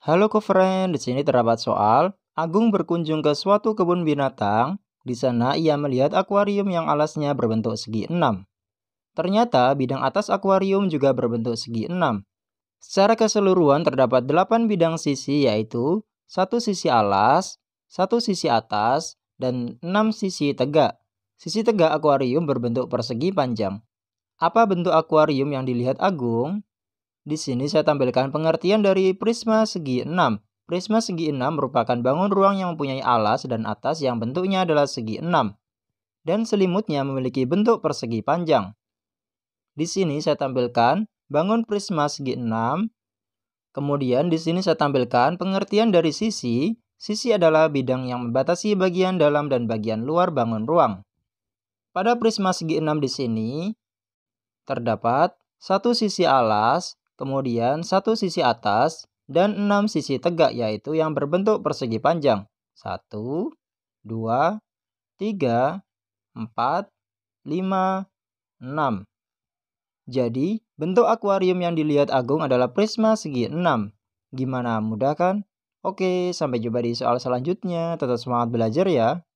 Halo co-friend, di sini terdapat soal. Agung berkunjung ke suatu kebun binatang. Di sana ia melihat akuarium yang alasnya berbentuk segi enam. Ternyata bidang atas akuarium juga berbentuk segi enam. Secara keseluruhan terdapat delapan bidang sisi yaitu satu sisi alas, satu sisi atas, dan enam sisi tegak. Sisi tegak akuarium berbentuk persegi panjang. Apa bentuk akuarium yang dilihat Agung? Di sini saya tampilkan pengertian dari prisma segi 6. Prisma segi 6 merupakan bangun ruang yang mempunyai alas dan atas yang bentuknya adalah segi 6. Dan selimutnya memiliki bentuk persegi panjang. Di sini saya tampilkan bangun prisma segi 6. Kemudian di sini saya tampilkan pengertian dari sisi. Sisi adalah bidang yang membatasi bagian dalam dan bagian luar bangun ruang. Pada prisma segi 6 di sini, terdapat satu sisi alas, kemudian satu sisi atas, dan enam sisi tegak yaitu yang berbentuk persegi panjang. satu dua tiga empat lima enam Jadi, bentuk akuarium yang dilihat Agung adalah prisma segi enam Gimana mudah kan? Oke, sampai jumpa di soal selanjutnya. Tetap semangat belajar ya.